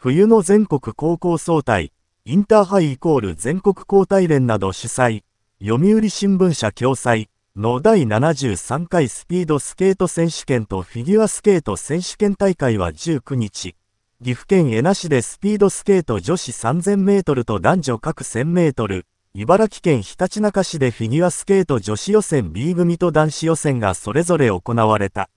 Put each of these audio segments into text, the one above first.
冬の全国高校総体、インターハイイコール全国高体連など主催、読売新聞社共催の第73回スピードスケート選手権とフィギュアスケート選手権大会は19日、岐阜県江那市でスピードスケート女子3000メートルと男女各1000メートル、茨城県ひたちなか市でフィギュアスケート女子予選 B 組と男子予選がそれぞれ行われた。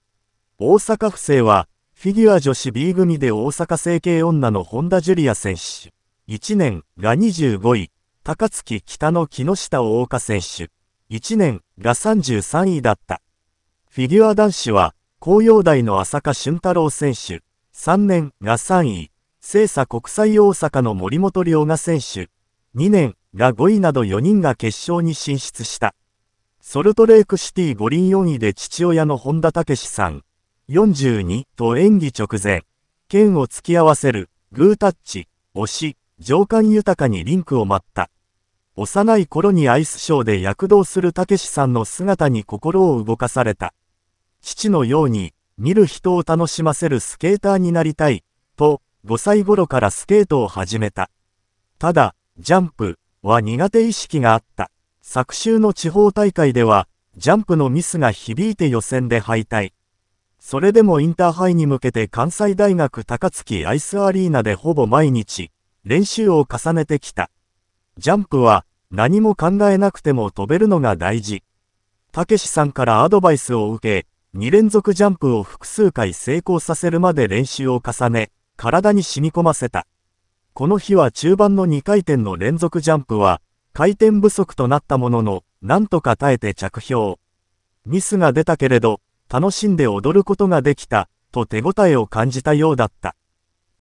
大阪府政は、フィギュア女子 B 組で大阪成形女の本田ジュリア選手。1年が25位、高槻北の木下大岡選手。1年が33位だった。フィギュア男子は、紅葉台の浅香俊太郎選手。3年が3位、精査国際大阪の森本良賀選手。2年が5位など4人が決勝に進出した。ソルトレークシティ五輪4位で父親の本田武さん。42と演技直前、剣を突き合わせる、グータッチ、押し、情感豊かにリンクを舞った。幼い頃にアイスショーで躍動するたけしさんの姿に心を動かされた。父のように、見る人を楽しませるスケーターになりたい、と、5歳頃からスケートを始めた。ただ、ジャンプは苦手意識があった。昨週の地方大会では、ジャンプのミスが響いて予選で敗退。それでもインターハイに向けて関西大学高槻アイスアリーナでほぼ毎日、練習を重ねてきた。ジャンプは、何も考えなくても飛べるのが大事。たけしさんからアドバイスを受け、2連続ジャンプを複数回成功させるまで練習を重ね、体に染み込ませた。この日は中盤の2回転の連続ジャンプは、回転不足となったものの、なんとか耐えて着氷。ミスが出たけれど、楽しんで踊ることができた、と手応えを感じたようだった。